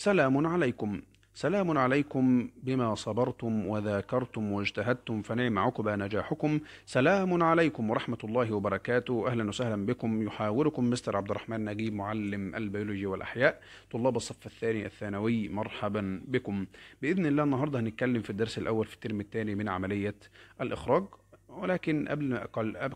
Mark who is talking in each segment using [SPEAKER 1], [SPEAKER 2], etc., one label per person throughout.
[SPEAKER 1] سلام عليكم سلام عليكم بما صبرتم وذاكرتم واجتهدتم فنعم عقبى نجاحكم سلام عليكم ورحمة الله وبركاته أهلا وسهلا بكم يحاوركم مستر عبد الرحمن نجيب معلم البيولوجي والأحياء طلاب الصف الثاني الثانوي مرحبا بكم بإذن الله النهاردة هنتكلم في الدرس الأول في الترم الثاني من عملية الإخراج ولكن قبل,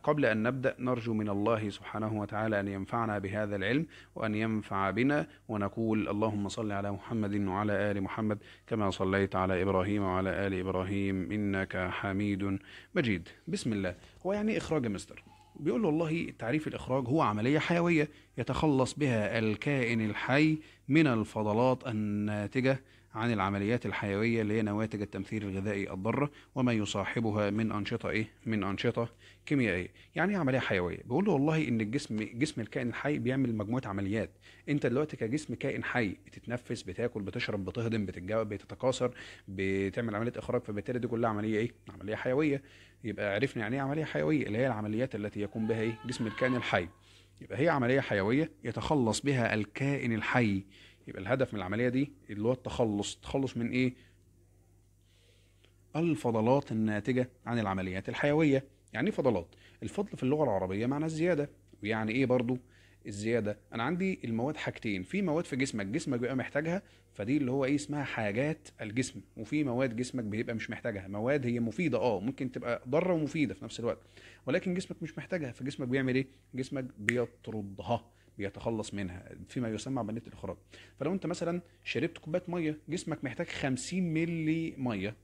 [SPEAKER 1] قبل أن نبدأ نرجو من الله سبحانه وتعالى أن ينفعنا بهذا العلم وأن ينفع بنا ونقول اللهم صل على محمد وعلى آل محمد كما صليت على إبراهيم وعلى آل إبراهيم إنك حميد مجيد بسم الله هو يعني إخراج مستر بيقول له والله تعريف الإخراج هو عملية حيوية يتخلص بها الكائن الحي من الفضلات الناتجة عن العمليات الحيوية اللي هي نواتج التمثيل الغذائي الضارة وما يصاحبها من أنشطة إيه؟ من أنشطة كيميائية. يعني إيه عملية حيوية؟ بيقول له والله إن الجسم جسم الكائن الحي بيعمل مجموعة عمليات. أنت دلوقتي كجسم كائن حي بتتنفس بتاكل بتشرب بتهضم بتتجاوب بتتكاثر بتعمل عملية إخراج فبالتالي دي كلها عملية إيه؟ عملية حيوية. يبقى عرفنا يعني إيه عملية حيوية اللي هي العمليات التي يقوم بها إيه؟ جسم الكائن الحي. يبقى هي عملية حيوية يتخلص بها الكائن الحي يبقى الهدف من العمليه دي اللي هو التخلص التخلص من ايه الفضلات الناتجه عن العمليات الحيويه يعني ايه فضلات الفضل في اللغه العربيه معنى الزياده ويعني ايه برضو الزياده انا عندي المواد حاجتين في مواد في جسمك جسمك بيبقى محتاجها فدي اللي هو ايه اسمها حاجات الجسم وفي مواد جسمك بيبقى مش محتاجها مواد هي مفيده اه ممكن تبقى ضاره ومفيده في نفس الوقت ولكن جسمك مش محتاجها فجسمك بيعمل ايه جسمك بيطردها بيتخلص منها فيما يسمى عمليه الاخراج فلو انت مثلا شربت كوبايه ميه جسمك محتاج 50 مللي ميه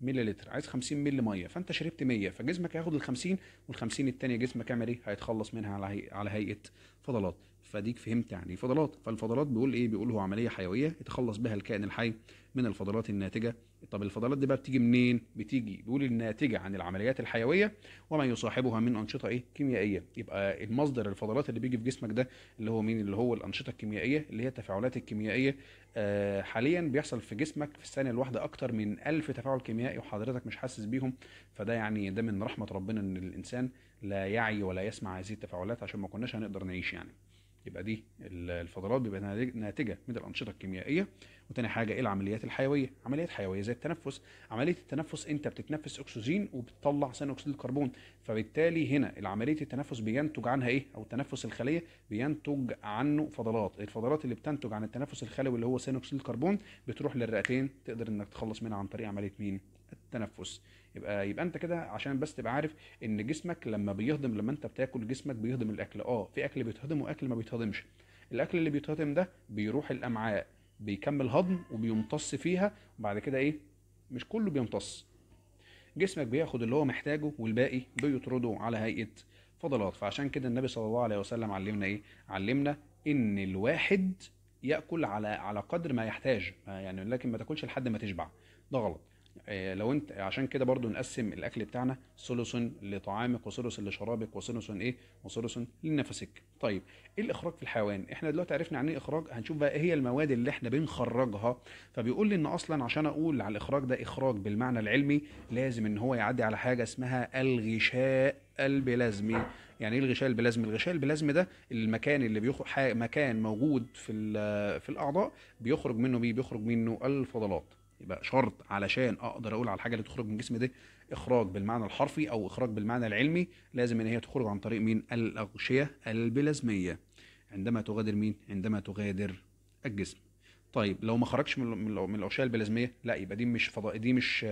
[SPEAKER 1] ملي لتر عايز 50 مللي ميه فانت شربت 100 فجسمك هياخد ال 50 وال 50 الثانيه جسمك يعمل ايه؟ هيتخلص منها على هيئه فضلات فديك فهمت يعني ايه فضلات فالفضلات بيقول ايه بيقول هو عمليه حيويه يتخلص بها الكائن الحي من الفضلات الناتجه طب الفضلات دي بقى بتيجي منين بتيجي بيقول الناتجه عن العمليات الحيويه وما يصاحبها من انشطه ايه كيميائيه يبقى المصدر الفضلات اللي بيجي في جسمك ده اللي هو مين اللي هو الانشطه الكيميائيه اللي هي التفاعلات الكيميائيه آه حاليا بيحصل في جسمك في الثانيه الواحده اكتر من ألف تفاعل كيميائي وحضرتك مش حاسس بيهم فده يعني ده من رحمه ربنا ان الانسان لا يعي ولا يسمع هذه التفاعلات عشان ما كناش هنقدر نعيش يعني يبقى دي الفضلات بيبقى ناتجه من الانشطه الكيميائيه وتاني حاجه ايه العمليات الحيويه عمليات حيويه زي التنفس عمليه التنفس انت بتتنفس اكسجين وبتطلع ثاني اكسيد الكربون فبالتالي هنا عمليه التنفس بينتج عنها ايه او تنفس الخليه بينتج عنه فضلات الفضلات اللي بتنتج عن التنفس الخلوي اللي هو ثاني اكسيد الكربون بتروح للرئتين تقدر انك تخلص منها عن طريق عمليه مين التنفس يبقى يبقى انت كده عشان بس تبقى عارف ان جسمك لما بيهضم لما انت بتاكل جسمك بيهضم الاكل اه في اكل بيتهضم واكل ما بيتهضمش الاكل اللي بيتهضم ده بيروح الامعاء بيكمل هضم وبيمتص فيها وبعد كده ايه مش كله بيمتص جسمك بياخد اللي هو محتاجه والباقي بيطرده على هيئه فضلات فعشان كده النبي صلى الله عليه وسلم علمنا ايه علمنا ان الواحد ياكل على على قدر ما يحتاج يعني لكن ما تاكلش لحد ما تشبع ده غلط آه، لو انت عشان كده برضو نقسم الاكل بتاعنا ثلث لطعامك وثلث لشرابك وثلث ايه وثلث لنفسك طيب ايه الاخراج في الحيوان احنا دلوقتي عرفنا عن ايه اخراج هنشوف بقى ايه هي المواد اللي احنا بنخرجها فبيقول لي ان اصلا عشان اقول على الاخراج ده اخراج بالمعنى العلمي لازم ان هو يعدي على حاجه اسمها الغشاء البلازمي يعني ايه الغشاء البلازمي الغشاء البلازمي ده المكان اللي بيخرج مكان موجود في في الاعضاء بيخرج منه إيه؟ بيخرج منه الفضلات يبقى شرط علشان اقدر اقول على الحاجه اللي تخرج من الجسم ده اخراج بالمعنى الحرفي او اخراج بالمعنى العلمي لازم ان هي تخرج عن طريق مين الاغشيه البلازميه عندما تغادر مين عندما تغادر الجسم طيب لو ما خرجش من الاغشيه البلازميه لا يبقى دي مش فضاء دي مش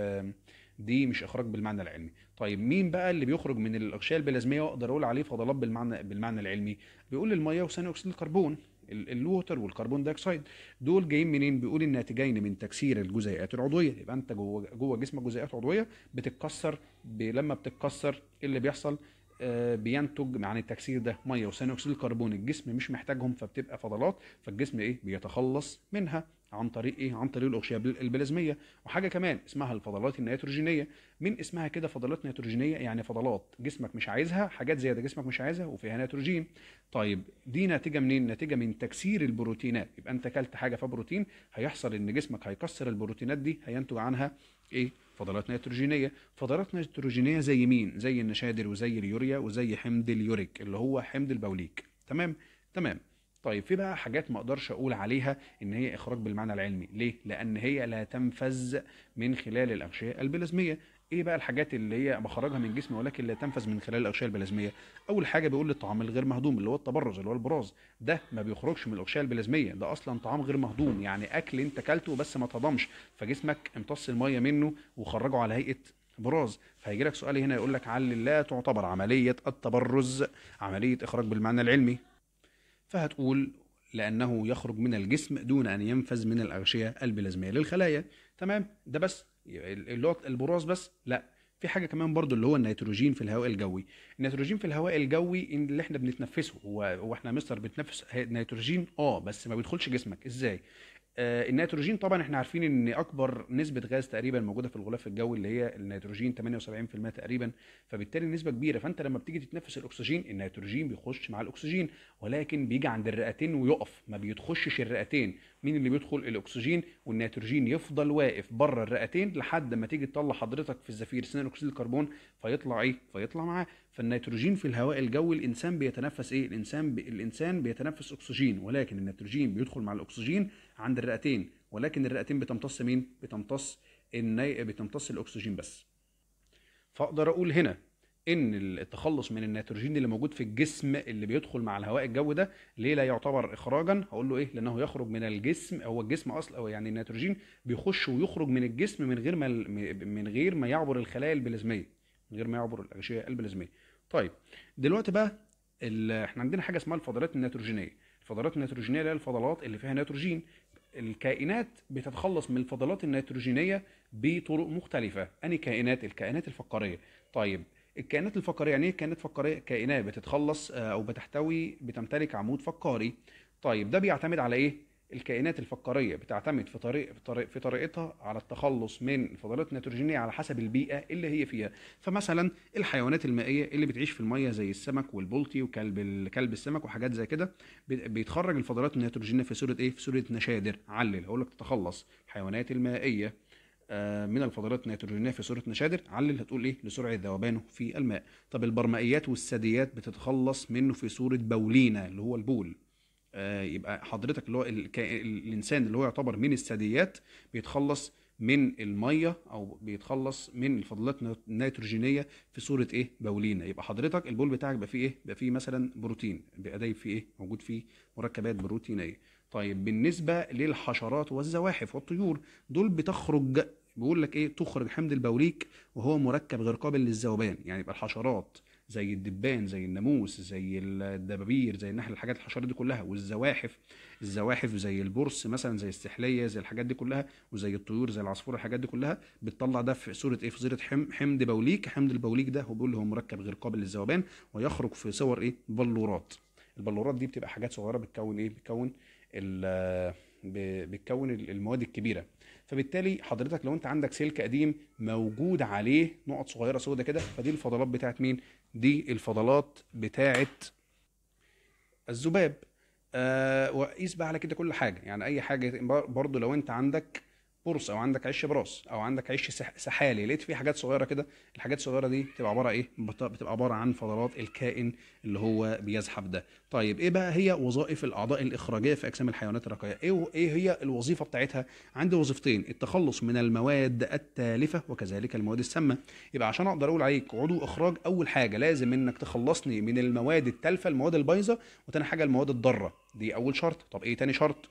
[SPEAKER 1] دي مش اخراج بالمعنى العلمي طيب مين بقى اللي بيخرج من الاغشيه البلازميه واقدر اقول عليه فضلات بالمعنى بالمعنى العلمي بيقول الميه وثاني اكسيد الكربون الووتر والكربون دايكسيد دول جايين منين بيقول ان ناتجين من تكسير الجزيئات العضويه يبقى انت جوه جوه جسمك جزيئات عضويه بتتكسر لما بتتكسر إيه اللي بيحصل بينتج عن التكسير ده ميه وثاني اكسيد الكربون الجسم مش محتاجهم فبتبقى فضلات فالجسم ايه بيتخلص منها عن طريق ايه عن طريق الاغشيه البلازميه وحاجه كمان اسمها الفضلات النيتروجينيه من اسمها كده فضلات نيتروجينيه يعني فضلات جسمك مش عايزها حاجات زياده جسمك مش عايزها وفيها نيتروجين طيب دي ناتجه منين ناتجه من تكسير البروتينات يبقى انت اكلت حاجه فبروتين هيحصل ان جسمك هيكسر البروتينات دي هينتج عنها ايه فضلات نيتروجينيه فضلات نيتروجينيه زي مين زي النشادر وزي اليوريا وزي حمض اليوريك اللي هو حمض البوليك تمام تمام طيب في بقى حاجات ما اقدرش اقول عليها ان هي اخراج بالمعنى العلمي ليه لان هي لا تنفذ من خلال الاغشيه البلازميه ايه بقى الحاجات اللي هي بخرجها من جسمي ولكن لا تنفذ من خلال الاغشيه البلازميه اول حاجه بيقول الطعام الغير مهضوم اللي هو التبرز اللي هو البراز ده ما بيخرجش من الاغشيه البلازميه ده اصلا طعام غير مهضوم يعني اكل انت اكلته بس ما تضمش فجسمك امتص الميه منه وخرجه على هيئه براز فهيجي لك سؤال هنا يقول لك عل لا تعتبر عمليه التبرز عمليه اخراج بالمعنى العلمي فهتقول لانه يخرج من الجسم دون ان ينفذ من الاغشيه البلازميه للخلايا تمام ده بس اللي هو البراز بس لا في حاجه كمان برضو اللي هو النيتروجين في الهواء الجوي النيتروجين في الهواء الجوي اللي احنا بنتنفسه هو احنا مستر بتنفس نيتروجين اه بس ما بيدخلش جسمك ازاي آه، النيتروجين طبعا احنا عارفين ان اكبر نسبه غاز تقريبا موجوده في الغلاف الجوي اللي هي النيتروجين 78% تقريبا فبالتالي نسبه كبيره فانت لما بتيجي تتنفس الاكسجين النيتروجين بيخش مع الاكسجين ولكن بيجي عند الرئتين ويقف ما بيتخشش الرئتين مين اللي بيدخل الاكسجين والنيتروجين يفضل واقف بره الرئتين لحد ما تيجي تطلع حضرتك في الزفير ثاني اكسيد الكربون فيطلع ايه فيطلع معاه فالنيتروجين في الهواء الجوي الانسان بيتنفس ايه الانسان بي... الانسان بيتنفس اكسجين ولكن النيتروجين بيدخل مع الاكسجين عند الرئتين ولكن الرئتين بتمتص مين؟ بتمتص الني... بتمتص الاكسجين بس. فاقدر اقول هنا ان التخلص من النيتروجين اللي موجود في الجسم اللي بيدخل مع الهواء الجو ده ليه لا يعتبر اخراجا هقول له ايه لانه يخرج من الجسم هو الجسم اصلا او يعني النيتروجين بيخش ويخرج من الجسم من غير ما من غير ما يعبر الخلايا البلازميه من غير ما يعبر الاغشيه البلازميه طيب دلوقتي بقى احنا عندنا حاجه اسمها الفضلات النيتروجينيه الفضلات النيتروجينيه اللي هي الفضلات اللي فيها نيتروجين الكائنات بتتخلص من الفضلات النيتروجينيه بطرق مختلفه اني كائنات الكائنات الفقاريه طيب الكائنات الفقاريه يعني ايه كائنات فقاريه كائنات بتتخلص آه، او بتحتوي بتمتلك عمود فقاري طيب ده بيعتمد على ايه الكائنات الفقاريه بتعتمد في طريق في, طريق في طريقتها على التخلص من الفضلات النيتروجينيه على حسب البيئه اللي هي فيها فمثلا الحيوانات المائيه اللي بتعيش في الميه زي السمك والبلطي وكلب كلب السمك وحاجات زي كده بيتخرج الفضلات النيتروجينيه في صوره ايه في صوره نشادر علل هقول لك تتخلص الحيوانات المائيه آه، من الفضلات النيتروجينيه في صوره نشادر علل هتقول ايه لسرعه ذوبانه في الماء طب البرمائيات والثدييات بتتخلص منه في صوره بولينا اللي هو البول آه، يبقى حضرتك اللي هو الانسان اللي هو يعتبر من الثدييات بيتخلص من الميه او بيتخلص من الفضلات النيتروجينيه في صوره ايه بولينا يبقى حضرتك البول بتاعك بقى فيه ايه بقى فيه مثلا بروتين بقى دايب فيه ايه موجود فيه مركبات بروتينيه طيب بالنسبه للحشرات والزواحف والطيور دول بتخرج بيقول لك ايه تخرج حمض البوليك وهو مركب غير قابل للذوبان يعني يبقى الحشرات زي الدبان زي الناموس زي الدبابير زي النحل الحاجات الحشرات دي كلها والزواحف الزواحف زي البرص مثلا زي السحليه زي الحاجات دي كلها وزي الطيور زي العصفور الحاجات دي كلها بتطلع ده في صوره ايه في صوره حم حمض بوليك حمض البوليك ده هو بيقول هو مركب غير قابل للذوبان ويخرج في صور ايه بلورات البلورات دي بتبقى حاجات صغيره بتكون ايه بتكون بتكون المواد الكبيره فبالتالي حضرتك لو انت عندك سلك قديم موجود عليه نقط صغيره سودة كده فدي الفضلات بتاعت مين دي الفضلات بتاعه الذباب آه وقيس بقى على كده كل حاجه يعني اي حاجه برضو لو انت عندك قرص او عندك عش براس او عندك عش سحالي لقيت فيه حاجات صغيره كده الحاجات الصغيره دي بتبقى عباره ايه بتبقى عباره عن فضلات الكائن اللي هو بيزحف ده طيب ايه بقى هي وظائف الاعضاء الاخراجيه في اجسام الحيوانات الرقيقه ايه ايه هي الوظيفه بتاعتها عندي وظيفتين التخلص من المواد التالفه وكذلك المواد السامه يبقى عشان اقدر اقول عليك عضو اخراج اول حاجه لازم انك تخلصني من المواد التالفه المواد البايظه وتاني حاجه المواد الضاره دي اول شرط طب ايه تاني شرط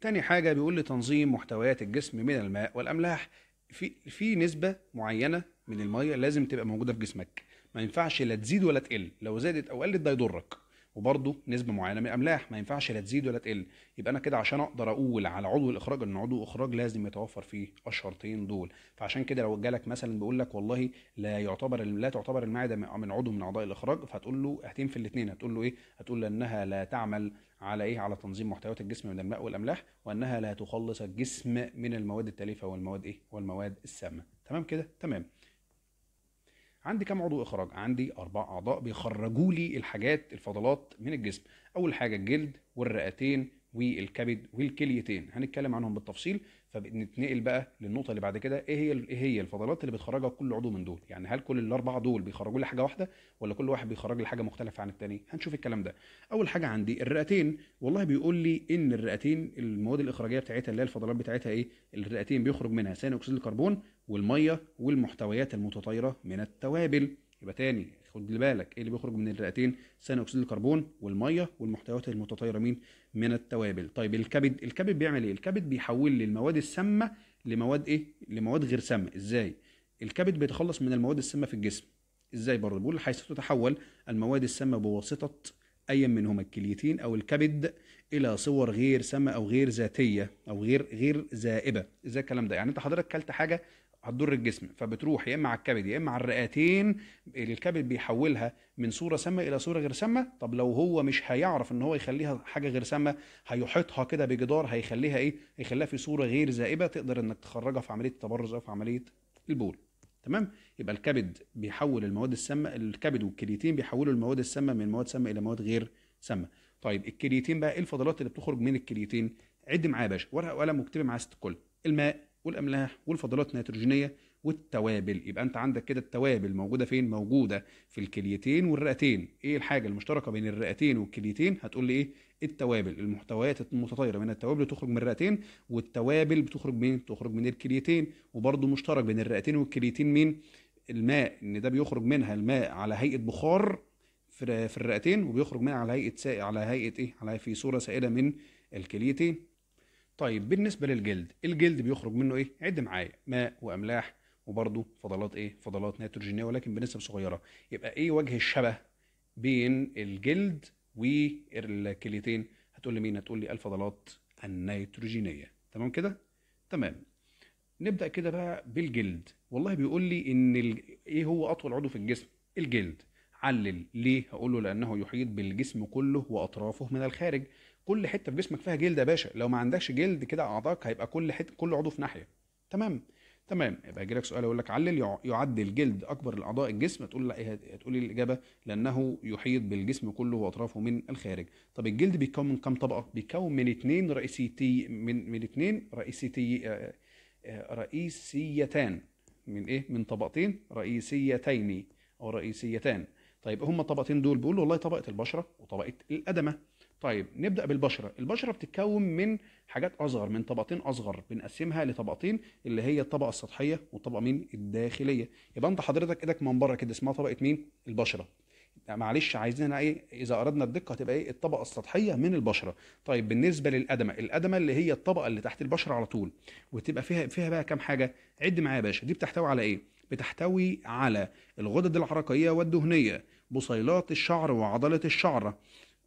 [SPEAKER 1] تاني حاجه بيقول لي تنظيم محتويات الجسم من الماء والاملاح في في نسبه معينه من الميه لازم تبقى موجوده في جسمك ما ينفعش لا تزيد ولا تقل لو زادت او قلت ده يضرك وبرضه نسبه معينه من الاملاح ما ينفعش لا تزيد ولا تقل يبقى انا كده عشان اقدر اقول على عضو الاخراج ان عضو اخراج لازم يتوفر فيه الشرطين دول فعشان كده لو جالك مثلا بيقول لك والله لا يعتبر لا تعتبر المعده من عضو من اعضاء الاخراج فهتقول له هتنفي الاثنين هتقول له ايه هتقول له انها لا تعمل على ايه على تنظيم محتويات الجسم من الماء والاملاح وانها لا تخلص الجسم من المواد التالفه والمواد ايه والمواد السامه تمام كده تمام عندي كام عضو اخراج عندي اربع اعضاء بيخرجوا لي الحاجات الفضلات من الجسم اول حاجه الجلد والرئتين والكبد والكليتين هنتكلم عنهم بالتفصيل فبنتنقل بقى للنقطه اللي بعد كده ايه هي ايه هي الفضلات اللي بتخرجها كل عضو من دول يعني هل كل الاربعه دول بيخرجوا لي حاجه واحده ولا كل واحد بيخرج لي حاجه مختلفه عن الثاني هنشوف الكلام ده اول حاجه عندي الرئتين والله بيقول لي ان الرئتين المواد الاخراجيه بتاعتها اللي هي الفضلات بتاعتها ايه الرئتين بيخرج منها ثاني اكسيد الكربون والميه والمحتويات المتطايره من التوابل يبقى تاني خد بالك ايه اللي بيخرج من الرئتين ثاني اكسيد الكربون والميه والمحتويات المتطايره مين من التوابل طيب الكبد الكبد بيعمل ايه الكبد بيحول لي المواد السامه لمواد ايه لمواد غير سامه ازاي الكبد بيتخلص من المواد السامه في الجسم ازاي برضه بيقول حيث تتحول المواد السامه بواسطه ايا منهما الكليتين او الكبد الى صور غير سامه او غير ذاتيه او غير غير ذائبه ازاي الكلام ده يعني انت حضرتك كلت حاجه هتضر الجسم فبتروح يا اما على الكبد يا اما على الرئتين الكبد بيحولها من صوره سامه الى صوره غير سامه طب لو هو مش هيعرف ان هو يخليها حاجه غير سامه هيحيطها كده بجدار هيخليها ايه هيخليها في صوره غير زائبه تقدر انك تخرجها في عمليه التبرز او في عمليه البول تمام يبقى الكبد بيحول المواد السامه الكبد والكليتين بيحولوا المواد السامه من مواد سامه الى مواد غير سامه طيب الكليتين بقى ايه الفضلات اللي بتخرج من الكليتين عد معايا يا باشا ورقه وقلم واكتب معايا ست الكل الماء والاملاح والفضلات النيتروجينيه والتوابل يبقى انت عندك كده التوابل موجوده فين موجوده في الكليتين والرئتين ايه الحاجه المشتركه بين الرئتين والكليتين هتقول لي ايه التوابل المحتويات المتطايره من التوابل تخرج من الرئتين والتوابل بتخرج من إيه؟ تخرج من الكليتين وبرده مشترك بين الرئتين والكليتين مين الماء ان ده بيخرج منها الماء على هيئه بخار في الرئتين وبيخرج منها على هيئه سائل على هيئه ايه على في صوره سائله من الكليتين طيب بالنسبه للجلد الجلد بيخرج منه ايه عد معايا ماء واملاح وبرضه فضلات ايه فضلات نيتروجينيه ولكن بنسب صغيره يبقى ايه وجه الشبه بين الجلد والكليتين هتقول لي مين هتقول لي الفضلات النيتروجينيه تمام كده تمام نبدا كده بقى بالجلد والله بيقول لي ان ال... ايه هو اطول عضو في الجسم الجلد علل ليه هقول له لانه يحيط بالجسم كله واطرافه من الخارج كل حته في جسمك فيها جلد يا باشا لو ما عندكش جلد كده اعضائك هيبقى كل حته كل عضو في ناحيه تمام تمام يبقى يجي لك سؤال يقول لك علل يعد الجلد اكبر الاعضاء الجسم تقول لا إيه، هتقولي الاجابه لانه يحيط بالجسم كله واطرافه من الخارج طب الجلد بيتكون من كام طبقه بيتكون من اثنين رئيسيتي من من اثنين رئيسيتي آه، آه، رئيسيتان من ايه من طبقتين رئيسيتين او رئيسيتان طيب هما الطبقتين دول بيقولوا والله طبقه البشره وطبقه الادمه طيب نبدا بالبشره البشره بتتكون من حاجات اصغر من طبقتين اصغر بنقسمها لطبقتين اللي هي الطبقه السطحيه والطبقه مين الداخليه يبقى انت حضرتك ايدك من بره كده اسمها طبقه مين البشره يعني معلش عايزين ايه اذا اردنا الدقه هتبقى ايه الطبقه السطحيه من البشره طيب بالنسبه للادمه الادمه اللي هي الطبقه اللي تحت البشره على طول وتبقى فيها فيها بقى كام حاجه عد معايا يا باشا دي بتحتوي على ايه بتحتوي على الغدد العرقيه والدهنيه بصيلات الشعر وعضلة الشعرة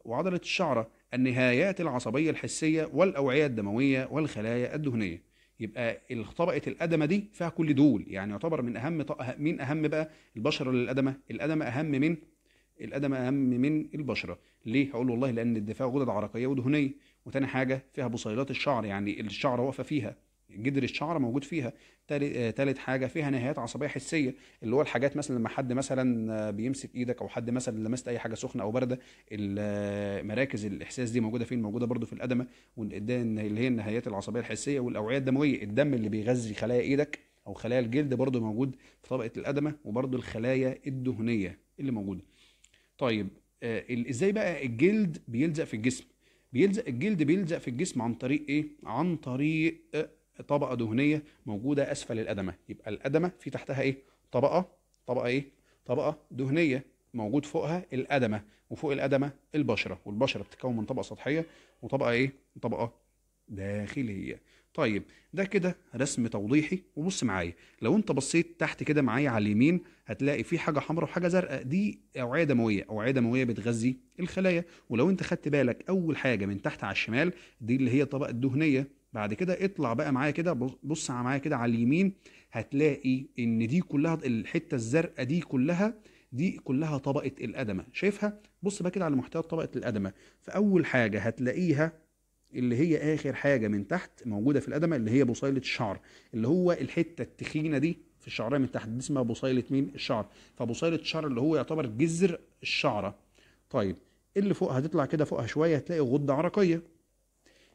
[SPEAKER 1] وعضلة الشعرة النهايات العصبية الحسية والأوعية الدموية والخلايا الدهنية يبقى طبقه الادمه دي فيها كل دول يعني يعتبر من اهم طق... أه- مين اهم بقى البشره للادمه الادمه اهم من الادمه اهم من البشره ليه هقول والله لان الدفاع غدد عرقيه ودهنيه وتاني حاجه فيها بصيلات الشعر يعني الشعر واقفه فيها جدر الشعر موجود فيها آه، تالت حاجه فيها نهايات عصبيه حسيه اللي هو الحاجات مثلا لما حد مثلا آه، بيمسك ايدك او حد مثلا لمست اي حاجه سخنه او بارده آه، مراكز الاحساس دي موجوده فين موجوده برده في الادمه اللي هي النهايات العصبيه الحسيه والاوعيه الدمويه الدم اللي بيغذي خلايا ايدك او خلايا الجلد برده موجود في طبقه الادمه وبرده الخلايا الدهنيه اللي موجوده طيب ازاي بقى الجلد بيلزق في الجسم بيلزق الجلد بيلزق في الجسم عن طريق ايه عن طريق طبقه دهنيه موجوده اسفل الادمه يبقى الادمه في تحتها ايه طبقه طبقه ايه طبقه دهنيه موجود فوقها الادمه وفوق الادمه البشره والبشره بتتكون من طبقه سطحيه وطبقه ايه طبقه داخليه طيب ده كده رسم توضيحي وبص معايا لو انت بصيت تحت كده معايا على اليمين هتلاقي في حاجه حمراء وحاجه زرقاء دي اوعيه دمويه اوعيه دمويه بتغذي الخلايا ولو انت خدت بالك اول حاجه من تحت على الشمال دي اللي هي الطبقه الدهنيه بعد كده اطلع بقى معايا كده بص معايا كده على اليمين هتلاقي ان دي كلها الحته الزرقاء دي كلها دي كلها طبقه الادمه شايفها بص بقى كده على محتوى طبقه الادمه فاول حاجه هتلاقيها اللي هي اخر حاجه من تحت موجوده في الادمه اللي هي بصيله الشعر اللي هو الحته التخينه دي في الشعريه من تحت دي اسمها بصيله مين الشعر فبصيله الشعر اللي هو يعتبر جذر الشعره طيب اللي فوق هتطلع كده فوقها شويه هتلاقي غده عرقيه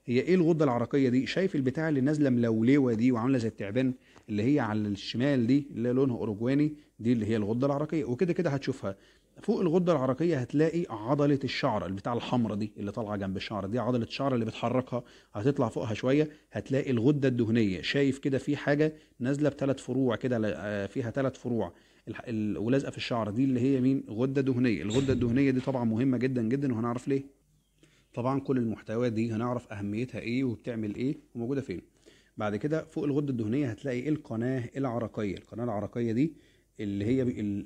[SPEAKER 1] هي ايه الغده العرقيه دي شايف البتاع اللي نازله ملولوه دي وعامله زي التعبان اللي هي على الشمال دي اللي لونها اوروجواني دي اللي هي الغده العرقيه وكده كده هتشوفها فوق الغده العرقيه هتلاقي عضله الشعر البتاع الحمراء دي اللي طالعه جنب الشعر دي عضله الشعر اللي بتحركها هتطلع فوقها شويه هتلاقي الغده الدهنيه شايف كده في حاجه نازله بثلاث فروع كده آه، فيها ثلاث فروع ولازقه في الشعر دي اللي هي مين غده دهنيه الغده الدهنيه دي طبعا مهمه جدا جدا وهنعرف ليه طبعا كل المحتويات دي هنعرف اهميتها ايه وبتعمل ايه وموجوده فين بعد كده فوق الغده الدهنيه هتلاقي القناه العرقيه القناه العرقيه دي اللي هي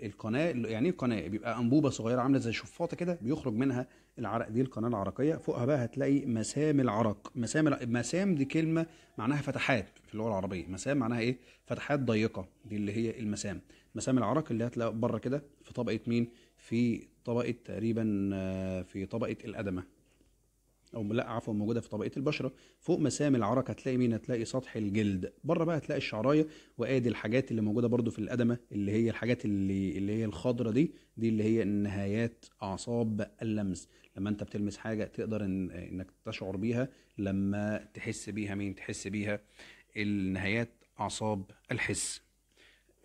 [SPEAKER 1] القناه يعني ايه قناه بيبقى انبوبه صغيره عامله زي شفاطه كده بيخرج منها العرق دي القناه العرقيه فوقها بقى هتلاقي مسام العرق مسام مسام دي كلمه معناها فتحات في اللغه العربيه مسام معناها ايه فتحات ضيقه دي اللي هي المسام مسام العرق اللي هتلاقي بره كده في طبقه مين في طبقه تقريبا آه، في طبقه الادمه او لا عفوا موجوده في طبقه البشره فوق مسام العرق هتلاقي مين هتلاقي سطح الجلد بره بقى هتلاقي الشعرايه وادي الحاجات اللي موجوده برده في الادمه اللي هي الحاجات اللي اللي هي الخضره دي دي اللي هي نهايات اعصاب اللمس لما انت بتلمس حاجه تقدر إن انك تشعر بيها لما تحس بيها مين تحس بيها النهايات اعصاب الحس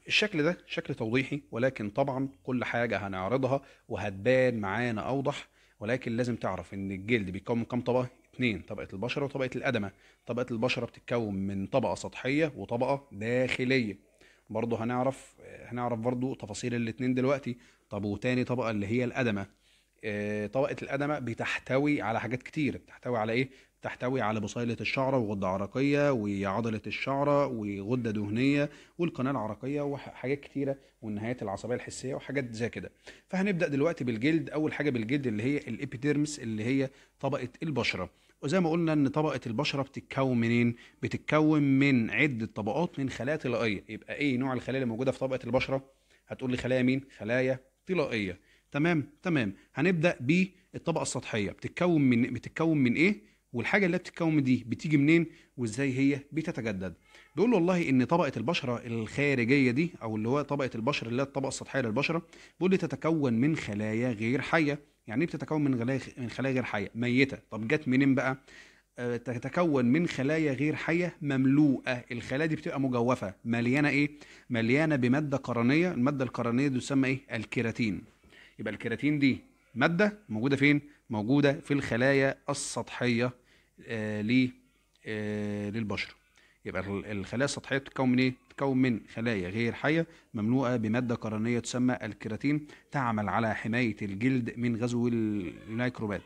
[SPEAKER 1] الشكل ده شكل توضيحي ولكن طبعا كل حاجة هنعرضها وهتبان معانا أوضح ولكن لازم تعرف ان الجلد بيتكون من كام طبقه اثنين طبقه البشره وطبقه الادمه طبقه البشره بتتكون من طبقه سطحيه وطبقه داخليه برضه هنعرف هنعرف برضه تفاصيل الاثنين دلوقتي طب وتاني طبقه اللي هي الادمه آه، طبقه الادمه بتحتوي على حاجات كتير بتحتوي على ايه تحتوي على بصيلة الشعرة وغدة عرقية وعضلة الشعرة وغدة دهنية والقناة العرقية وحاجات كتيرة والنهايات العصبية الحسية وحاجات زي كده فهنبدأ دلوقتي بالجلد أول حاجة بالجلد اللي هي الإبيديرمس اللي هي طبقة البشرة وزي ما قلنا ان طبقه البشره بتتكون منين بتتكون من عده طبقات من خلايا طلائيه يبقى ايه نوع الخلايا اللي موجوده في طبقه البشره هتقول لي خلايا مين خلايا طلائيه تمام تمام هنبدا بالطبقه السطحيه بتتكون من بتتكون من ايه والحاجه اللي بتتكون دي بتيجي منين وازاي هي بتتجدد بيقول له والله ان طبقه البشره الخارجيه دي او اللي هو طبقه البشره اللي هي الطبقه السطحيه للبشره بيقول لي تتكون من خلايا غير حيه يعني ايه بتتكون من خلايا من خلايا غير حيه ميته طب جت منين بقى آه، تتكون من خلايا غير حيه مملوءه الخلايا دي بتبقى مجوفه مليانه ايه مليانه بماده قرنيه الماده القرنيه دي تسمى ايه الكيراتين يبقى الكيراتين دي ماده موجوده فين موجوده في الخلايا السطحيه آه، آه، للبشر يبقى الخلايا السطحيه بتتكون من ايه بتتكون من خلايا غير حيه مملوءه بماده قرنيه تسمى الكيراتين تعمل على حمايه الجلد من غزو الميكروبات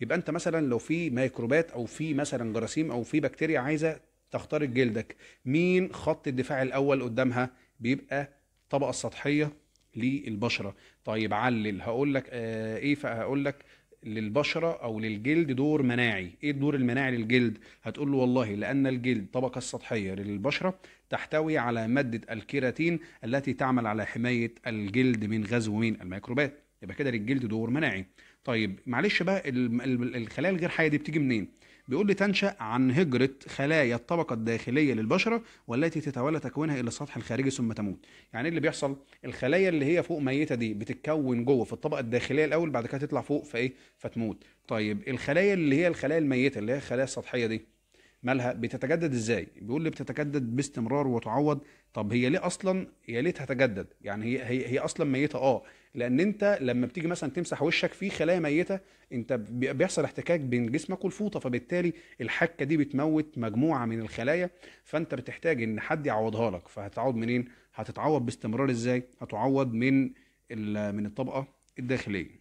[SPEAKER 1] يبقى انت مثلا لو في ميكروبات او في مثلا جراثيم او في بكتيريا عايزه تخترق جلدك مين خط الدفاع الاول قدامها بيبقى الطبقه السطحيه للبشره طيب علل هقول لك آه ايه فهقول لك للبشره او للجلد دور مناعي ايه الدور المناعي للجلد هتقول له والله لان الجلد طبقه السطحيه للبشره تحتوي على ماده الكيراتين التي تعمل على حمايه الجلد من غزو مين الميكروبات يبقى كده للجلد دور مناعي طيب معلش بقى الخلايا الغير حيه دي بتيجي منين بيقول لي تنشأ عن هجرة خلايا الطبقة الداخلية للبشرة والتي تتولى تكوينها إلى السطح الخارجي ثم تموت. يعني إيه اللي بيحصل؟ الخلايا اللي هي فوق ميتة دي بتتكون جوه في الطبقة الداخلية الأول بعد كده تطلع فوق فإيه؟ فتموت. طيب الخلايا اللي هي الخلايا الميتة اللي هي الخلايا السطحية دي مالها بتتجدد ازاي؟ بيقول لي بتتجدد باستمرار وتعوض، طب هي ليه اصلا يا ليه تتجدد؟ يعني هي هي, هي اصلا ميته اه، لان انت لما بتيجي مثلا تمسح وشك فيه خلايا ميته انت بيحصل احتكاك بين جسمك والفوطه فبالتالي الحكه دي بتموت مجموعه من الخلايا فانت بتحتاج ان حد يعوضها لك فهتعوض منين هتتعوض باستمرار ازاي هتعوض من من الطبقه الداخليه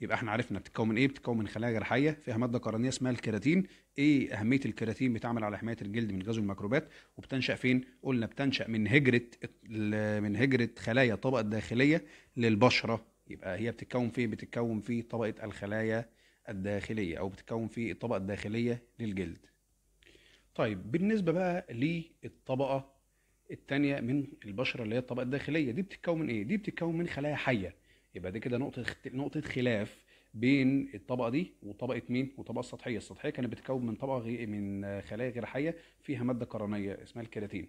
[SPEAKER 1] يبقى احنا عرفنا بتتكون من ايه بتتكون من خلايا جرحيه فيها ماده قرنيه اسمها الكيراتين ايه اهميه الكيراتين بتعمل على حمايه الجلد من غزو الميكروبات وبتنشا فين قلنا بتنشا من هجره من هجره خلايا الطبقه الداخليه للبشره يبقى هي بتتكون في إيه؟ بتتكون في طبقه الخلايا الداخليه او بتتكون في الطبقه الداخليه للجلد طيب بالنسبه بقى للطبقه التانية من البشره اللي هي الطبقه الداخليه دي بتتكون من ايه دي بتتكون من خلايا حيه يبقى دي كده نقطه نقطه خلاف بين الطبقه دي وطبقه مين وطبقه السطحيه السطحيه كانت بتتكون من طبقه غي... من خلايا غير حيه فيها ماده قرنيه اسمها الكيراتين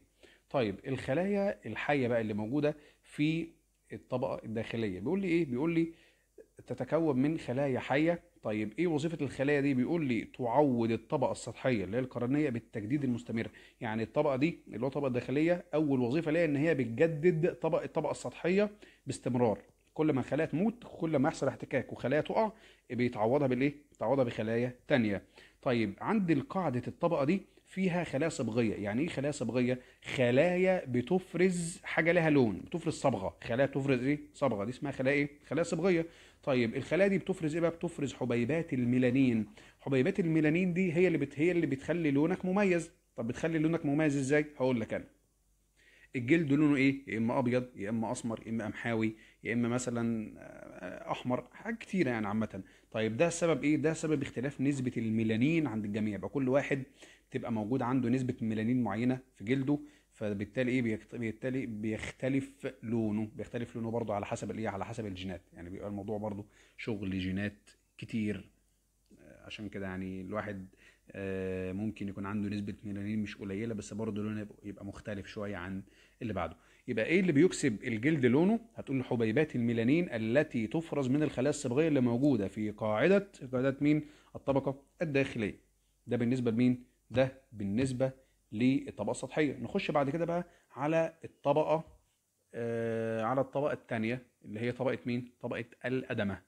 [SPEAKER 1] طيب الخلايا الحيه بقى اللي موجوده في الطبقه الداخليه بيقول لي ايه بيقول لي تتكون من خلايا حيه طيب ايه وظيفه الخلايا دي بيقول لي تعود الطبقه السطحيه اللي هي القرنيه بالتجديد المستمر يعني الطبقه دي اللي هو الطبقه الداخليه اول وظيفه ليها ان هي بتجدد طبق الطبقه السطحيه باستمرار كل ما خلايا تموت كل ما يحصل احتكاك وخلايا تقع بيتعوضها بالايه؟ بيتعوضها بخلايا ثانيه. طيب عند قاعده الطبقه دي فيها خلايا صبغيه، يعني ايه خلايا صبغيه؟ خلايا بتفرز حاجه لها لون، بتفرز صبغه، خلايا بتفرز ايه؟ صبغه دي اسمها خلايا ايه؟ خلايا صبغيه. طيب الخلايا دي بتفرز ايه بقى؟ بتفرز حبيبات الميلانين، حبيبات الميلانين دي هي اللي بت... هي اللي بتخلي لونك مميز، طب بتخلي لونك مميز ازاي؟ هقول لك انا. الجلد لونه ايه؟ يا اما ابيض يا اما اسمر يا اما قمحاوي يا اما مثلا آه، احمر حاجات كتيره يعني عامه طيب ده سبب ايه ده سبب اختلاف نسبه الميلانين عند الجميع يبقى كل واحد تبقى موجود عنده نسبه ميلانين معينه في جلده فبالتالي ايه بالتالي بيختلف لونه بيختلف لونه برضه على حسب الايه على حسب الجينات يعني بيبقى الموضوع برضه شغل جينات كتير آه، عشان كده يعني الواحد آه، ممكن يكون عنده نسبة ميلانين مش قليلة بس برضه لونه يبقى مختلف شوية عن اللي بعده يبقى ايه اللي بيكسب الجلد لونه هتقول حبيبات الميلانين التي تفرز من الخلايا الصبغيه اللي موجوده في قاعده قاعده مين الطبقه الداخليه ده بالنسبه لمين ده بالنسبه للطبقه السطحيه نخش بعد كده بقى على الطبقه آه على الطبقه الثانيه اللي هي طبقه مين طبقه الادمه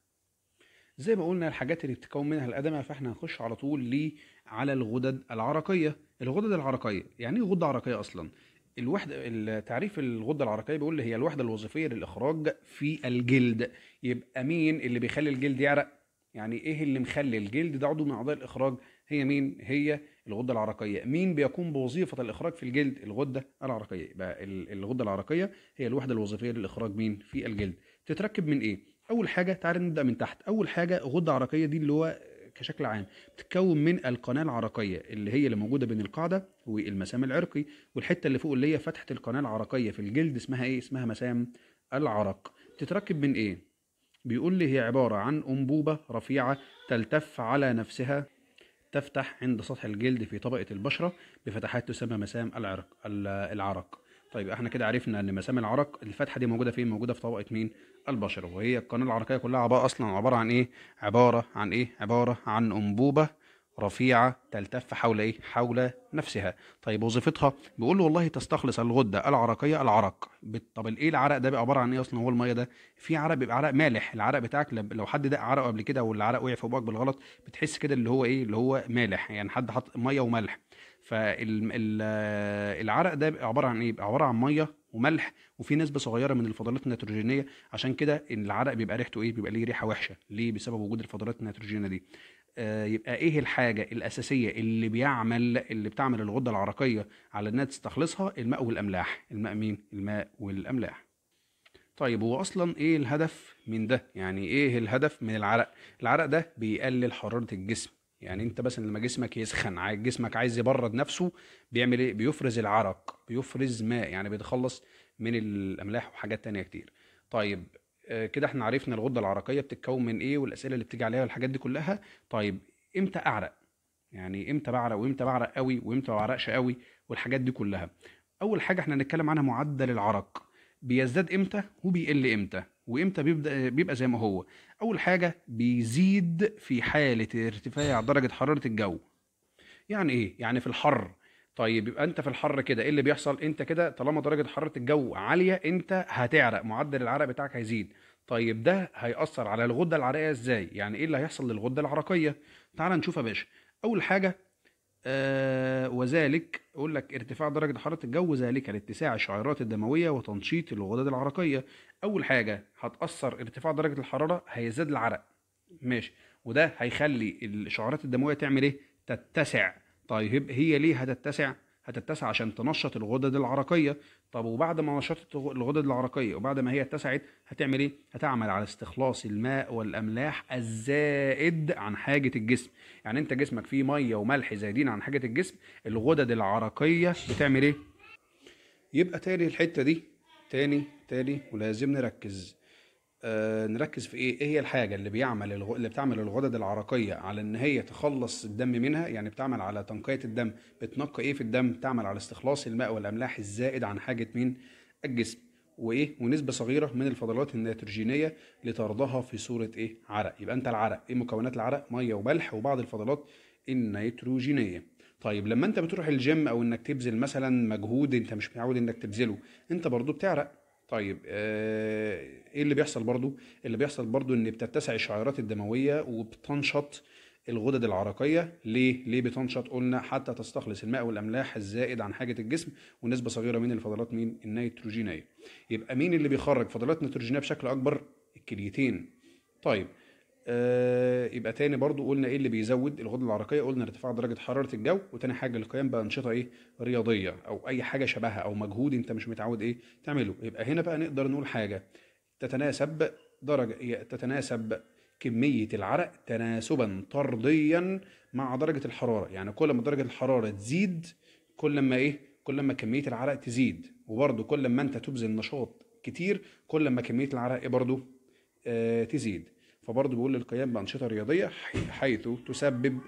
[SPEAKER 1] زي ما قلنا الحاجات اللي بتتكون منها الأدمة فاحنا هنخش على طول لي على الغدد العرقية الغدد العرقية يعني ايه غدة عرقية أصلا الوحده التعريف الغده العرقيه بيقول هي الوحده الوظيفيه للاخراج في الجلد يبقى مين اللي بيخلي الجلد يعرق يعني ايه اللي مخلي الجلد ده عضو من اعضاء الاخراج هي مين هي الغده العرقيه مين بيقوم بوظيفه الاخراج في الجلد الغده العرقيه يبقى الغده العرقيه هي الوحده الوظيفيه للاخراج مين في الجلد تتركب من ايه اول حاجه تعالى نبدا من تحت اول حاجه غده عرقيه دي اللي هو كشكل عام بتتكون من القناه العرقيه اللي هي اللي موجوده بين القاعده والمسام العرقي والحته اللي فوق اللي هي فتحه القناه العرقيه في الجلد اسمها ايه اسمها مسام العرق بتتركب من ايه بيقول لي هي عباره عن انبوبه رفيعه تلتف على نفسها تفتح عند سطح الجلد في طبقه البشره بفتحات تسمى مسام العرق العرق طيب احنا كده عرفنا ان مسام العرق الفتحه دي موجوده فين موجوده في طبقه مين البشره وهي القناه العرقيه كلها عباره اصلا عباره عن ايه عباره عن ايه عباره عن انبوبه رفيعة تلتف حول إيه؟ حول نفسها. طيب وظيفتها؟ بيقول له والله تستخلص الغدة العرقية العرق. طب الإيه العرق ده بقى عبارة عن إيه أصلا هو المية ده؟ في عرق بيبقى عرق مالح، العرق بتاعك لو حد دق عرقه قبل كده والعرق وقع في بقك بالغلط بتحس كده اللي هو إيه؟ اللي هو مالح، يعني حد حط مية وملح. فالعرق ده عباره عن ايه عباره عن ميه وملح وفي نسبه صغيره من الفضلات النيتروجينيه عشان كده العرق بيبقى ريحته ايه بيبقى ليه ريحه وحشه ليه بسبب وجود الفضلات النيتروجينيه دي آه يبقى ايه الحاجه الاساسيه اللي بيعمل اللي بتعمل الغده العرقيه على انها تستخلصها الماء والاملاح الماء مين الماء والاملاح طيب هو اصلا ايه الهدف من ده يعني ايه الهدف من العرق العرق ده بيقلل حراره الجسم يعني انت مثلا لما جسمك يسخن عايز جسمك عايز يبرد نفسه بيعمل ايه بيفرز العرق بيفرز ماء يعني بيتخلص من الاملاح وحاجات تانية كتير طيب آه، كده احنا عرفنا الغده العرقيه بتتكون من ايه والاسئله اللي بتيجي عليها والحاجات دي كلها طيب امتى اعرق يعني امتى بعرق وامتى بعرق قوي وامتى ما بعرقش قوي والحاجات دي كلها اول حاجه احنا هنتكلم عنها معدل العرق بيزداد امتى وبيقل امتى وامتى بيبدا بيبقى زي ما هو اول حاجه بيزيد في حاله ارتفاع درجه حراره الجو يعني ايه يعني في الحر طيب يبقى انت في الحر كده ايه اللي بيحصل انت كده طالما درجه حراره الجو عاليه انت هتعرق معدل العرق بتاعك هيزيد طيب ده هيأثر على الغده العرقيه ازاي يعني ايه اللي هيحصل للغده العرقيه تعال نشوف يا باشا اول حاجه آه، وذلك يقول لك ارتفاع درجة حرارة الجو ذلك لاتساع الشعيرات الدموية وتنشيط الغدد العرقية أول حاجة هتأثر ارتفاع درجة الحرارة هيزداد العرق ماشي وده هيخلي الشعيرات الدموية تعمل ايه تتسع طيب هي ليه هتتسع هتتسع عشان تنشط الغدد العرقيه طب وبعد ما نشطت الغدد العرقيه وبعد ما هي اتسعت هتعمل ايه هتعمل على استخلاص الماء والاملاح الزائد عن حاجه الجسم يعني انت جسمك فيه ميه وملح زايدين عن حاجه الجسم الغدد العرقيه بتعمل ايه يبقى تاني الحته دي تاني تاني ولازم نركز آه، نركز في ايه؟ ايه هي الحاجه اللي بيعمل الغ... اللي بتعمل الغدد العرقيه على ان هي تخلص الدم منها يعني بتعمل على تنقيه الدم، بتنقي ايه في الدم؟ بتعمل على استخلاص الماء والاملاح الزائد عن حاجه مين؟ الجسم. وايه؟ ونسبه صغيره من الفضلات النيتروجينيه لطردها في صوره ايه؟ عرق، يبقى انت العرق، ايه مكونات العرق؟ ميه وملح وبعض الفضلات النيتروجينيه. طيب لما انت بتروح الجيم او انك تبذل مثلا مجهود انت مش متعود انك تبذله، انت برضو بتعرق طيب آه، ايه اللي بيحصل برضو اللي بيحصل برضو ان بتتسع الشعيرات الدمويه وبتنشط الغدد العرقيه ليه ليه بتنشط قلنا حتى تستخلص الماء والاملاح الزائد عن حاجه الجسم ونسبه صغيره من الفضلات مين النيتروجينيه يبقى مين اللي بيخرج فضلات نيتروجينيه بشكل اكبر الكليتين طيب آه، يبقى تاني برضو قلنا ايه اللي بيزود الغدة العرقية قلنا ارتفاع درجة حرارة الجو وتاني حاجة القيام بأنشطة ايه رياضية او اي حاجة شبهها او مجهود انت مش متعود ايه تعمله يبقى هنا بقى نقدر نقول حاجة تتناسب درجة تتناسب كمية العرق تناسبا طرديا مع درجة الحرارة يعني كل ما درجة الحرارة تزيد كل ما ايه كل ما كمية العرق تزيد وبرضو كل ما انت تبذل نشاط كتير كل ما كمية العرق برضو آه تزيد فبرضه بيقول للقيام بانشطه رياضيه حيث تسبب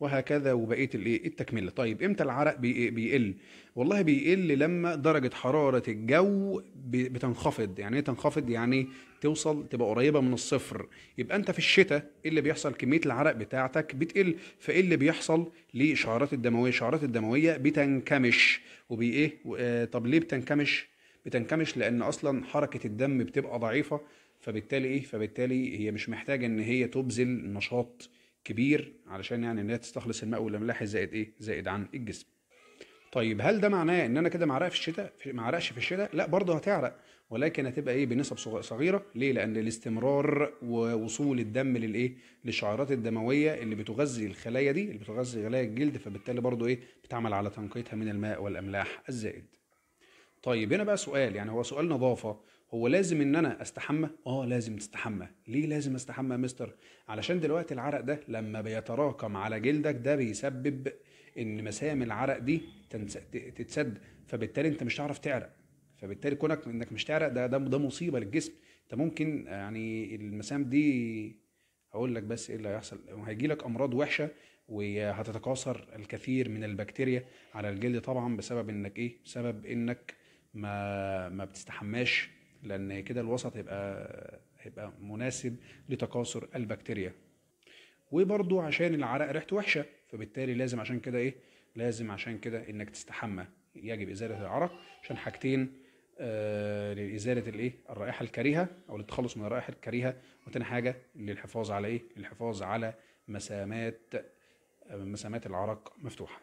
[SPEAKER 1] وهكذا وبقيه الايه التكمله طيب امتى العرق بيقل والله بيقل لما درجه حراره الجو بتنخفض يعني ايه تنخفض يعني توصل تبقى قريبه من الصفر يبقى انت في الشتاء ايه اللي بيحصل كميه العرق بتاعتك بتقل فايه اللي بيحصل للشعرات الدمويه الشعرات الدمويه بتنكمش وبايه آه، طب ليه بتنكمش بتنكمش لان اصلا حركه الدم بتبقى ضعيفه فبالتالي ايه فبالتالي هي مش محتاجه ان هي تبذل نشاط كبير علشان يعني ان هي تستخلص الماء والاملاح زائد ايه زائد عن الجسم طيب هل ده معناه ان انا كده ما في الشتاء ما اعرقش في الشتاء لا برضه هتعرق ولكن هتبقى ايه بنسب صغيره ليه لان الاستمرار ووصول الدم للايه للشعيرات الدمويه اللي بتغذي الخلايا دي اللي بتغذي خلايا الجلد فبالتالي برضه ايه بتعمل على تنقيتها من الماء والاملاح الزائد طيب هنا بقى سؤال يعني هو سؤال نظافه هو لازم ان انا استحمى اه لازم تستحمى ليه لازم استحمى يا مستر علشان دلوقتي العرق ده لما بيتراكم على جلدك ده بيسبب ان مسام العرق دي تتسد فبالتالي انت مش هتعرف تعرق فبالتالي كونك انك مش تعرق ده ده, ده مصيبه للجسم انت ممكن آه، يعني المسام دي هقول لك بس ايه اللي هيحصل هيجي لك امراض وحشه وهتتكاثر الكثير من البكتيريا على الجلد طبعا بسبب انك ايه بسبب انك ما ما بتستحماش لان كده الوسط هيبقى هيبقى مناسب لتكاثر البكتيريا وبرضو عشان العرق ريحته وحشه فبالتالي لازم عشان كده ايه لازم عشان كده انك تستحمى يجب ازاله العرق عشان حاجتين آه لازاله الايه الرائحه الكريهه او للتخلص من الرائحه الكريهه وتاني حاجه للحفاظ على ايه للحفاظ على مسامات آه، مسامات العرق مفتوحه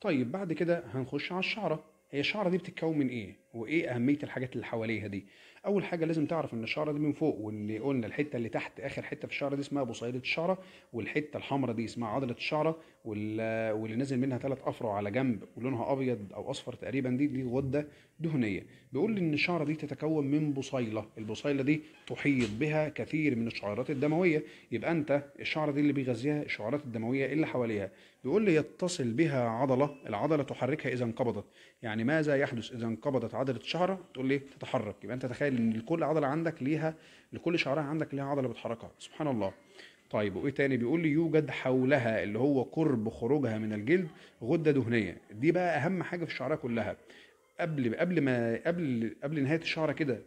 [SPEAKER 1] طيب بعد كده هنخش على الشعره هي الشعره دي بتتكون من ايه وايه اهميه الحاجات اللي حواليها دي اول حاجه لازم تعرف ان الشعره دي من فوق واللي قلنا الحته اللي تحت اخر حته في الشعره دي اسمها بصيله الشعره والحته الحمراء دي اسمها عضله الشعره واللي نازل منها ثلاث افرع على جنب ولونها ابيض او اصفر تقريبا دي دي غده دهنيه بيقول ان الشعره دي تتكون من بصيله البصيله دي تحيط بها كثير من الشعيرات الدمويه يبقى انت الشعره دي اللي بيغذيها الشعيرات الدمويه اللي حواليها بيقول لي يتصل بها عضلة العضلة تحركها إذا انقبضت يعني ماذا يحدث إذا انقبضت عضلة شعرة تقول لي تتحرك يبقى أنت تخيل إن كل عضلة عندك ليها لكل شعرها عندك ليها عضلة بتحركها سبحان الله طيب وايه تاني بيقول لي يوجد حولها اللي هو قرب خروجها من الجلد غده دهنيه دي بقى اهم حاجه في الشعره كلها قبل قبل ما قبل قبل نهايه الشعره كده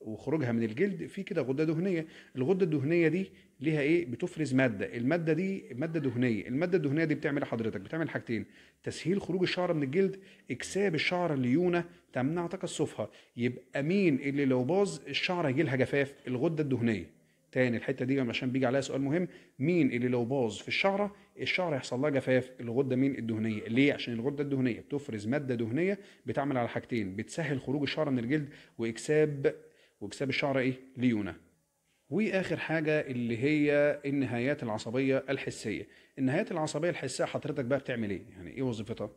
[SPEAKER 1] وخروجها من الجلد في كده غده دهنيه الغده الدهنيه دي ليها ايه بتفرز ماده الماده دي ماده دهنيه الماده الدهنيه دي بتعمل إيه؟ حضرتك بتعمل حاجتين تسهيل خروج الشعر من الجلد اكساب الشعر الليونه تمنع تكثفها يبقى مين اللي لو باظ الشعر هيجي لها جفاف الغده الدهنيه تاني الحته دي عشان بيجي عليها سؤال مهم مين اللي لو باظ في الشعره الشعر هيحصل لها جفاف الغده مين الدهنيه ليه عشان الغده الدهنيه بتفرز ماده دهنيه بتعمل على حاجتين بتسهل خروج الشعر من الجلد واكساب واكساب الشعر ايه ليونه واخر حاجه اللي هي النهايات العصبيه الحسيه النهايات العصبيه الحسيه حضرتك بقى بتعمل ايه يعني ايه وظيفتها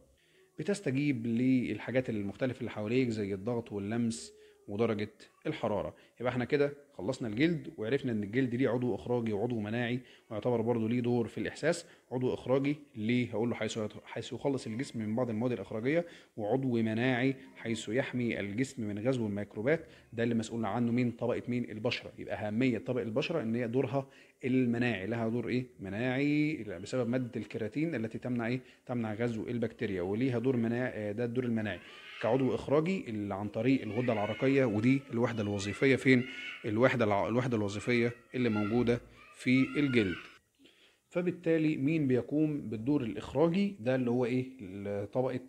[SPEAKER 1] بتستجيب للحاجات المختلفه اللي حواليك زي الضغط واللمس ودرجة الحرارة يبقى احنا كده خلصنا الجلد وعرفنا ان الجلد ليه عضو اخراجي وعضو مناعي ويعتبر برضه ليه دور في الاحساس عضو اخراجي ليه هقول له حيث حيث يخلص الجسم من بعض المواد الاخراجيه وعضو مناعي حيث يحمي الجسم من غزو الميكروبات ده اللي مسؤول عنه مين طبقه مين البشره يبقى اهميه طبقه البشره ان هي دورها المناعي لها دور ايه مناعي بسبب ماده الكيراتين التي تمنع ايه تمنع غزو البكتيريا وليها دور مناعي آه، ده الدور المناعي كعضو اخراجي اللي عن طريق الغده العرقيه ودي الوحده الوظيفيه فين الوحده الع... الوحده الوظيفيه اللي موجوده في الجلد فبالتالي مين بيقوم بالدور الاخراجي ده اللي هو ايه طبقه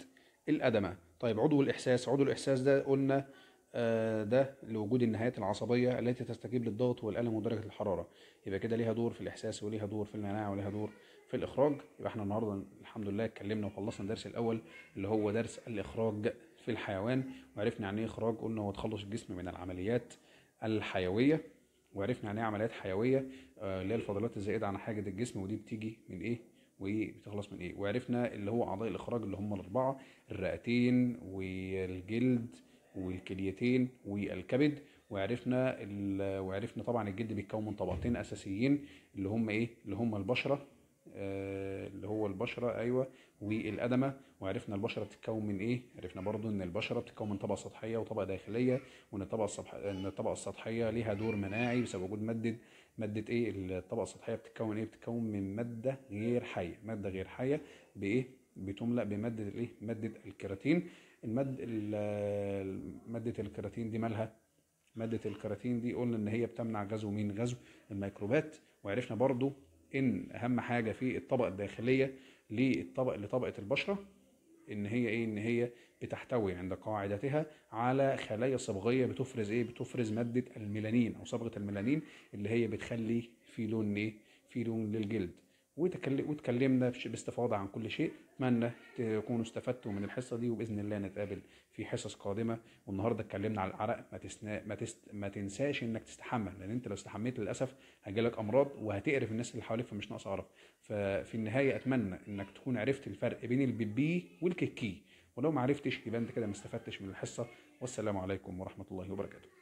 [SPEAKER 1] الادمه طيب عضو الاحساس عضو الاحساس ده قلنا آه، ده لوجود النهايات العصبيه التي تستجيب للضغط والالم ودرجه الحراره يبقى كده ليها دور في الاحساس وليها دور في المناعه وليها دور في الاخراج يبقى احنا النهارده الحمد لله اتكلمنا وخلصنا الدرس الاول اللي هو درس الاخراج في الحيوان وعرفنا يعني ايه اخراج قلنا هو تخلص الجسم من العمليات الحيويه وعرفنا يعني ايه عمليات حيويه آه، اللي هي الفضلات الزائده عن حاجه الجسم ودي بتيجي من ايه وايه بتخلص من ايه وعرفنا اللي هو اعضاء الاخراج اللي هم الاربعه الرئتين والجلد والكليتين والكبد وعرفنا وعرفنا طبعا الجلد بيتكون من طبقتين اساسيين اللي هم ايه اللي هم البشره آه، اللي هو البشره ايوه والادمه وعرفنا البشره بتتكون من ايه عرفنا برضو ان البشره بتتكون من طبقه سطحيه وطبقه داخليه وان الطبقه ان الطبقه السطحيه ليها دور مناعي بسبب وجود ماده ماده ايه الطبقه السطحيه بتتكون ايه بتتكون من ماده غير حيه ماده غير حيه بايه بتملأ بماده الايه ماده الكيراتين الماد ماده الكيراتين دي مالها ماده الكيراتين دي قلنا ان هي بتمنع غزو مين غزو الميكروبات وعرفنا برضو ان اهم حاجه في الطبقه الداخليه للطبق لطبقه البشره ان هي ايه ان هي بتحتوي عند قاعدتها على خلايا صبغيه بتفرز ايه بتفرز ماده الميلانين او صبغه الميلانين اللي هي بتخلي في لون ايه في لون للجلد وتكلمنا باستفاضة عن كل شيء اتمنى تكونوا استفدتوا من الحصة دي وبإذن الله نتقابل في حصص قادمة والنهاردة اتكلمنا على العرق ما, تسنا... ما, تست... ما تنساش انك تستحمى لان انت لو استحميت للأسف هجيلك أمراض وهتقرف الناس اللي حواليك فمش ناقص قرف ففي النهاية اتمنى انك تكون عرفت الفرق بين البيبي والكيكي ولو ما عرفتش يبقى انت كده ما استفدتش من الحصة والسلام عليكم ورحمة الله وبركاته